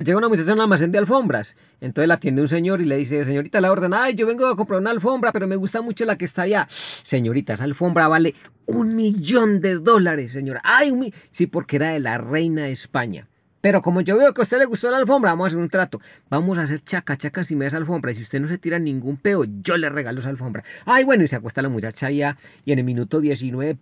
Llega una muchacha a un almacén de alfombras. Entonces la atiende un señor y le dice, señorita, la orden, ay, yo vengo a comprar una alfombra, pero me gusta mucho la que está allá. Señorita, esa alfombra vale un millón de dólares, señora. Ay, sí, porque era de la reina de España. Pero como yo veo que a usted le gustó la alfombra, vamos a hacer un trato. Vamos a hacer chaca, chaca me da esa alfombra. Y si usted no se tira ningún peo, yo le regalo esa alfombra. Ay, bueno, y se acuesta la muchacha allá. Y en el minuto 19,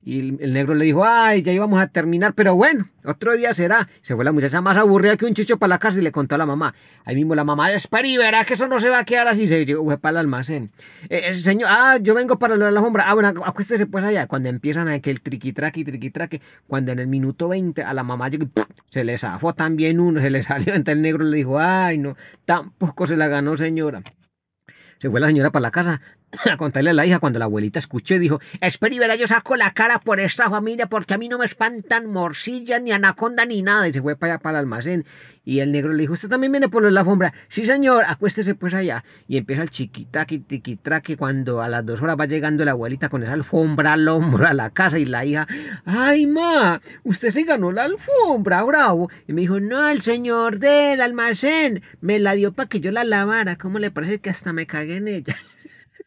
y el, negro le dijo, ay, ya íbamos a terminar, pero bueno, otro día será. Se fue la muchacha más aburrida que un chicho para la casa y le contó a la mamá. Ahí mismo la mamá, espera y verá que eso no se va a quedar así. Se fue para el almacén. el eh, eh, señor, ah, yo vengo para la alfombra. Ah, bueno, acuéstese pues allá. Cuando empiezan aquel triqui traqui, cuando en el minuto 20 a la mamá se les zafó también uno, se le salió. Entonces el negro le dijo, ay, no, tampoco se la ganó, señora. Se fue la señora para la casa, a contarle a la hija cuando la abuelita escuchó y dijo, espera y verá, yo saco la cara por esta familia porque a mí no me espantan morcilla ni anaconda, ni nada. Y se fue para allá, para el almacén. Y el negro le dijo, usted también viene por la alfombra. Sí, señor, acuéstese pues allá. Y empieza el chiquitaque, tiquitraque, cuando a las dos horas va llegando la abuelita con esa alfombra al hombro a la casa y la hija, ay, ma, usted se ganó la alfombra, bravo. Y me dijo, no, el señor del almacén me la dio para que yo la lavara. ¿Cómo le parece que hasta me cagué en ella?